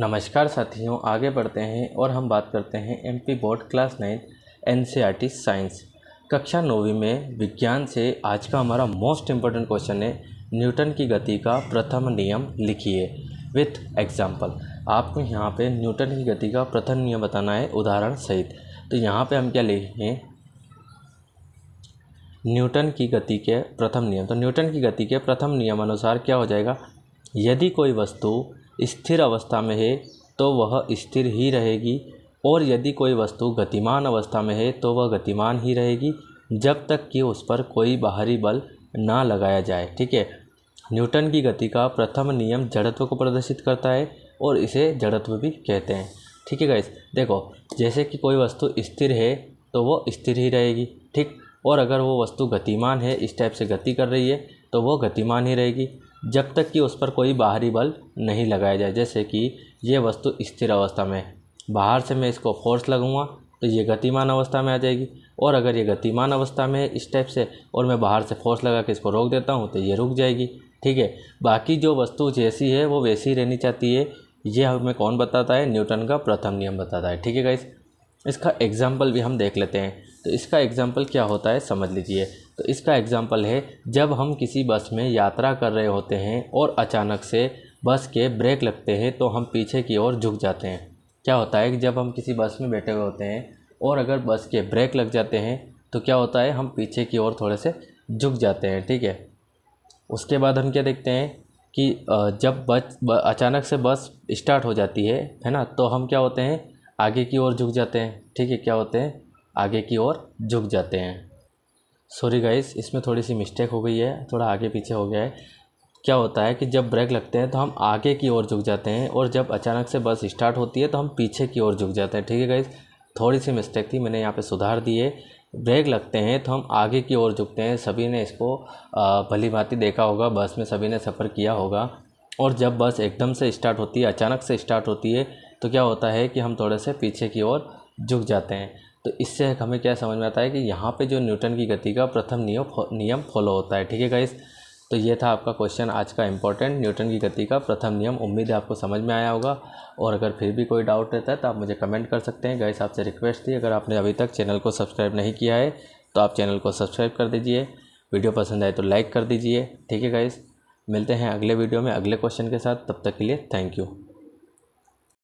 नमस्कार साथियों आगे बढ़ते हैं और हम बात करते हैं एमपी बोर्ड क्लास नाइन्थ एन साइंस कक्षा नौवीं में विज्ञान से आज का हमारा मोस्ट इम्पोर्टेंट क्वेश्चन है न्यूटन की गति का प्रथम नियम लिखिए विथ एग्जाम्पल आपको यहाँ पे न्यूटन की गति का प्रथम नियम बताना है उदाहरण सहित तो यहाँ पे हम क्या लिखें न्यूटन की गति के प्रथम नियम तो न्यूटन की गति के प्रथम नियम अनुसार क्या हो जाएगा यदि कोई वस्तु स्थिर अवस्था में है तो वह स्थिर ही रहेगी और यदि कोई वस्तु गतिमान अवस्था में है तो वह गतिमान ही रहेगी जब तक कि उस पर कोई बाहरी बल ना लगाया जाए ठीक है न्यूटन की गति का प्रथम नियम जड़त्व को प्रदर्शित करता है और इसे जड़त्व भी कहते हैं ठीक है गाइस देखो जैसे कि कोई वस्तु स्थिर है तो वो स्थिर ही रहेगी ठीक और अगर वो वस्तु गतिमान है इस टाइप से गति कर रही है तो वो गतिमान ही रहेगी जब तक कि उस पर कोई बाहरी बल नहीं लगाया जाए जैसे कि ये वस्तु स्थिर अवस्था में है बाहर से मैं इसको फ़ोर्स लगाऊंगा तो ये गतिमान अवस्था में आ जाएगी और अगर ये गतिमान अवस्था में इस टाइप से और मैं बाहर से फ़ोर्स लगा के इसको रोक देता हूँ तो ये रुक जाएगी ठीक है बाकी जो वस्तु जैसी है वो वैसी ही रहनी चाहती है ये हमें कौन बताता है न्यूटन का प्रथम नियम बताता है ठीक है गाइस इसका एग्जाम्पल भी हम देख लेते हैं तो इसका एग्जाम्पल क्या होता है समझ लीजिए तो इसका एग्ज़ाम्पल है जब हम किसी बस में यात्रा कर रहे होते हैं और अचानक से बस के ब्रेक लगते हैं तो हम पीछे की ओर झुक जाते हैं क्या होता है कि जब हम किसी बस में बैठे हुए होते हैं और अगर बस के ब्रेक लग जाते हैं तो क्या होता है हम पीछे की ओर थोड़े से झुक जाते हैं ठीक है उसके बाद हम क्या देखते हैं कि जब बस अचानक से बस स्टार्ट हो जाती है है ना तो हम क्या होते हैं आगे की ओर झुक जाते हैं ठीक है क्या होते हैं आगे की ओर झुक जाते हैं सॉरी गाइस इसमें थोड़ी सी मिस्टेक हो गई है थोड़ा आगे पीछे हो गया है क्या होता है कि जब ब्रेक लगते हैं तो हम आगे की ओर झुक जाते हैं और जब अचानक से बस स्टार्ट होती है तो हम पीछे की ओर झुक जाते हैं ठीक है गाइज थोड़ी सी मिस्टेक थी मैंने यहाँ पे सुधार दिए ब्रेक लगते हैं तो हम आगे की ओर झुकते हैं सभी ने इसको भली भांति देखा होगा बस में सभी ने सफ़र किया होगा और जब बस एकदम से स्टार्ट होती है अचानक से स्टार्ट होती है तो क्या होता है कि हम थोड़े से पीछे की ओर झुक जाते हैं तो इससे हमें क्या समझ में आता है कि यहाँ पे जो न्यूटन की गति का प्रथम नियम नियम फॉलो होता है ठीक है गाइस तो ये था आपका क्वेश्चन आज का इंपॉर्टेंट न्यूटन की गति का प्रथम नियम उम्मीद है आपको समझ में आया होगा और अगर फिर भी कोई डाउट रहता है तो आप मुझे कमेंट कर सकते हैं गाइस आपसे रिक्वेस्ट थी अगर आपने अभी तक चैनल को सब्सक्राइब नहीं किया है तो आप चैनल को सब्सक्राइब कर दीजिए वीडियो पसंद आए तो लाइक कर दीजिए ठीक है गाइस मिलते हैं अगले वीडियो में अगले क्वेश्चन के साथ तब तक के लिए थैंक यू